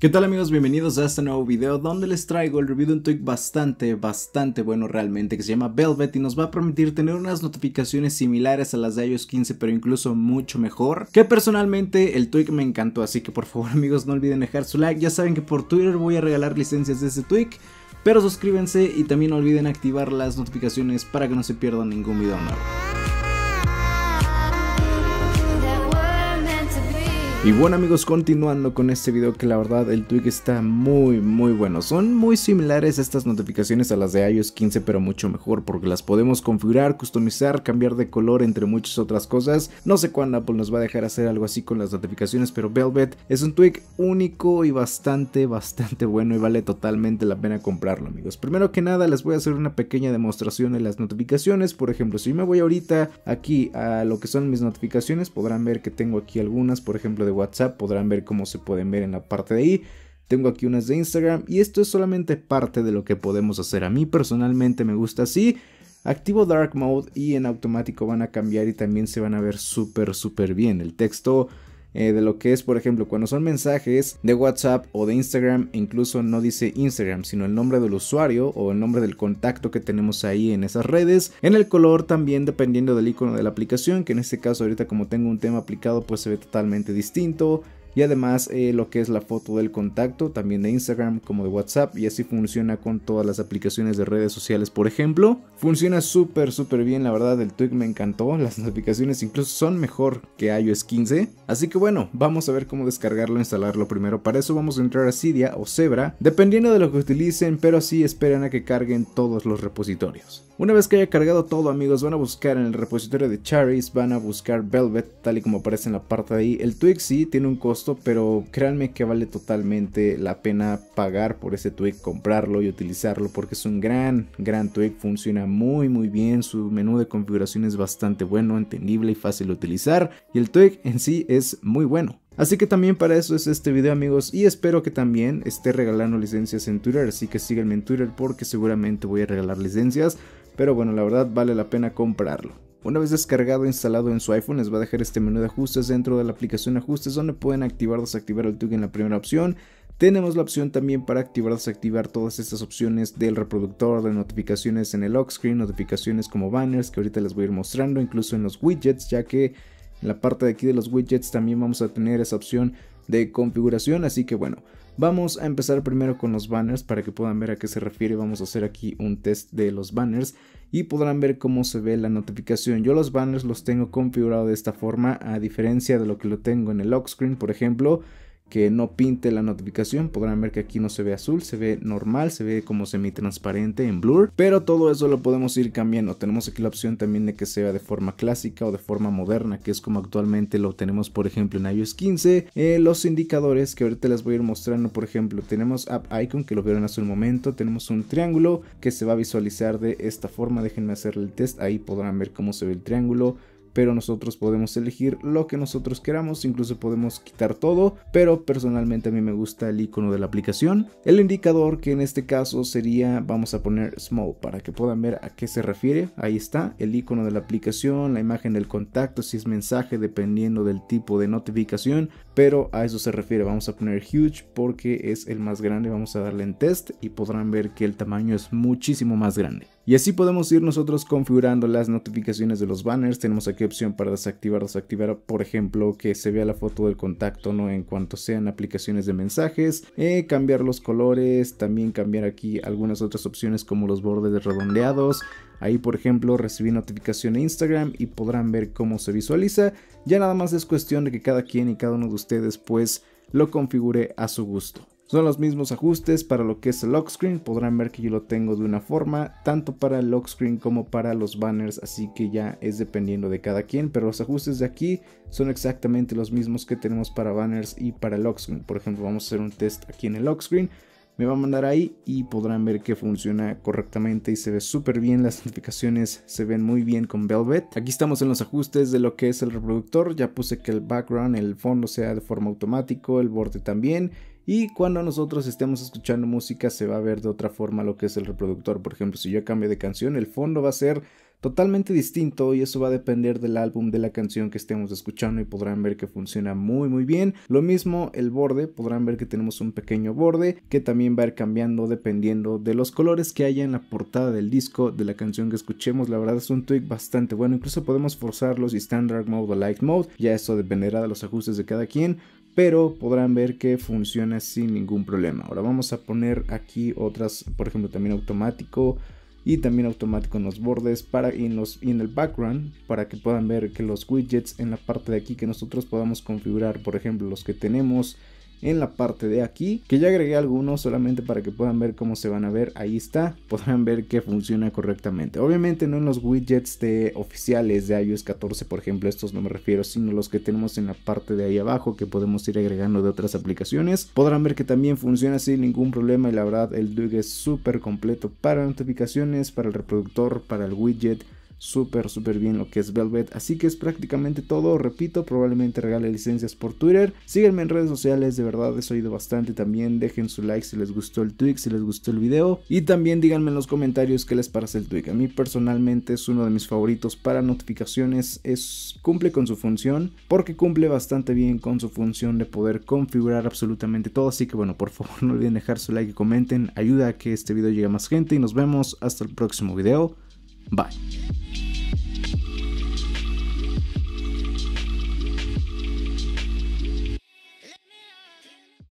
¿Qué tal amigos? Bienvenidos a este nuevo video donde les traigo el review de un tweak bastante, bastante bueno realmente que se llama Velvet y nos va a permitir tener unas notificaciones similares a las de iOS 15 pero incluso mucho mejor que personalmente el tweak me encantó así que por favor amigos no olviden dejar su like ya saben que por Twitter voy a regalar licencias de este tweak pero suscríbanse y también no olviden activar las notificaciones para que no se pierdan ningún video nuevo. Y bueno amigos, continuando con este video que la verdad el tweak está muy muy bueno. Son muy similares estas notificaciones a las de iOS 15 pero mucho mejor porque las podemos configurar, customizar, cambiar de color entre muchas otras cosas. No sé cuándo Apple nos va a dejar hacer algo así con las notificaciones pero Velvet es un tweak único y bastante bastante bueno y vale totalmente la pena comprarlo amigos. Primero que nada les voy a hacer una pequeña demostración de las notificaciones. Por ejemplo si me voy ahorita aquí a lo que son mis notificaciones podrán ver que tengo aquí algunas por ejemplo de WhatsApp, podrán ver cómo se pueden ver en la parte de ahí. Tengo aquí unas de Instagram y esto es solamente parte de lo que podemos hacer. A mí personalmente me gusta así. Activo Dark Mode y en automático van a cambiar y también se van a ver súper, súper bien. El texto eh, de lo que es, por ejemplo, cuando son mensajes de WhatsApp o de Instagram, incluso no dice Instagram, sino el nombre del usuario o el nombre del contacto que tenemos ahí en esas redes. En el color también dependiendo del icono de la aplicación, que en este caso ahorita como tengo un tema aplicado pues se ve totalmente distinto y además eh, lo que es la foto del contacto, también de Instagram como de WhatsApp y así funciona con todas las aplicaciones de redes sociales, por ejemplo. Funciona súper, súper bien, la verdad, el tweak me encantó, las aplicaciones incluso son mejor que iOS 15, así que bueno, vamos a ver cómo descargarlo e instalarlo primero. Para eso vamos a entrar a Cydia o Zebra, dependiendo de lo que utilicen, pero así esperan a que carguen todos los repositorios. Una vez que haya cargado todo amigos van a buscar en el repositorio de Charis, van a buscar Velvet tal y como aparece en la parte de ahí. El sí tiene un costo pero créanme que vale totalmente la pena pagar por ese tweak, comprarlo y utilizarlo porque es un gran, gran tweak, funciona muy, muy bien, su menú de configuración es bastante bueno, entendible y fácil de utilizar y el tweak en sí es muy bueno. Así que también para eso es este video amigos y espero que también esté regalando licencias en Twitter, así que síganme en Twitter porque seguramente voy a regalar licencias, pero bueno la verdad vale la pena comprarlo. Una vez descargado e instalado en su iPhone, les va a dejar este menú de ajustes dentro de la aplicación Ajustes, donde pueden activar o desactivar el tug en la primera opción. Tenemos la opción también para activar o desactivar todas estas opciones del reproductor, de notificaciones en el lock screen, notificaciones como banners que ahorita les voy a ir mostrando, incluso en los widgets, ya que en la parte de aquí de los widgets también vamos a tener esa opción de configuración, así que bueno, Vamos a empezar primero con los banners para que puedan ver a qué se refiere. Vamos a hacer aquí un test de los banners y podrán ver cómo se ve la notificación. Yo los banners los tengo configurado de esta forma a diferencia de lo que lo tengo en el lock screen, por ejemplo que no pinte la notificación. Podrán ver que aquí no se ve azul, se ve normal, se ve como semi-transparente en blur. Pero todo eso lo podemos ir cambiando. Tenemos aquí la opción también de que sea de forma clásica o de forma moderna, que es como actualmente lo tenemos por ejemplo en iOS 15. Eh, los indicadores que ahorita les voy a ir mostrando, por ejemplo, tenemos App Icon que lo vieron hace un momento. Tenemos un triángulo que se va a visualizar de esta forma. Déjenme hacerle el test. Ahí podrán ver cómo se ve el triángulo pero nosotros podemos elegir lo que nosotros queramos, incluso podemos quitar todo, pero personalmente a mí me gusta el icono de la aplicación. El indicador que en este caso sería, vamos a poner small para que puedan ver a qué se refiere, ahí está, el icono de la aplicación, la imagen del contacto, si es mensaje dependiendo del tipo de notificación, pero a eso se refiere, vamos a poner huge porque es el más grande, vamos a darle en test y podrán ver que el tamaño es muchísimo más grande. Y así podemos ir nosotros configurando las notificaciones de los banners. Tenemos aquí opción para desactivar, desactivar, por ejemplo, que se vea la foto del contacto, ¿no? En cuanto sean aplicaciones de mensajes. Eh, cambiar los colores, también cambiar aquí algunas otras opciones como los bordes redondeados. Ahí, por ejemplo, recibí notificación de Instagram y podrán ver cómo se visualiza. Ya nada más es cuestión de que cada quien y cada uno de ustedes pues lo configure a su gusto. Son los mismos ajustes para lo que es el lock screen, podrán ver que yo lo tengo de una forma, tanto para el lock screen como para los banners, así que ya es dependiendo de cada quien, pero los ajustes de aquí son exactamente los mismos que tenemos para banners y para el lock screen. Por ejemplo, vamos a hacer un test aquí en el lock screen, me va a mandar ahí y podrán ver que funciona correctamente y se ve súper bien, las notificaciones se ven muy bien con Velvet. Aquí estamos en los ajustes de lo que es el reproductor, ya puse que el background, el fondo sea de forma automático, el borde también y cuando nosotros estemos escuchando música se va a ver de otra forma lo que es el reproductor. Por ejemplo, si yo cambio de canción, el fondo va a ser totalmente distinto y eso va a depender del álbum de la canción que estemos escuchando y podrán ver que funciona muy muy bien. Lo mismo el borde, podrán ver que tenemos un pequeño borde que también va a ir cambiando dependiendo de los colores que haya en la portada del disco de la canción que escuchemos. La verdad es un tweak bastante bueno, incluso podemos forzarlos y standard mode o light mode, ya eso dependerá de los ajustes de cada quien pero podrán ver que funciona sin ningún problema. Ahora vamos a poner aquí otras, por ejemplo, también automático y también automático en los bordes y en el background para que puedan ver que los widgets en la parte de aquí que nosotros podamos configurar, por ejemplo, los que tenemos en la parte de aquí, que ya agregué algunos solamente para que puedan ver cómo se van a ver, ahí está, podrán ver que funciona correctamente. Obviamente no en los widgets de oficiales de iOS 14, por ejemplo, estos no me refiero, sino los que tenemos en la parte de ahí abajo que podemos ir agregando de otras aplicaciones. Podrán ver que también funciona sin ningún problema y la verdad el DUG es súper completo para notificaciones, para el reproductor, para el widget, súper, súper bien lo que es Velvet. Así que es prácticamente todo. Repito, probablemente regale licencias por Twitter. Síganme en redes sociales, de verdad he oído bastante también. Dejen su like si les gustó el tweak, si les gustó el video. Y también díganme en los comentarios qué les parece el tweak. A mí personalmente es uno de mis favoritos para notificaciones. Es, cumple con su función porque cumple bastante bien con su función de poder configurar absolutamente todo. Así que bueno, por favor no olviden dejar su like y comenten. Ayuda a que este video llegue a más gente y nos vemos hasta el próximo video. Bye.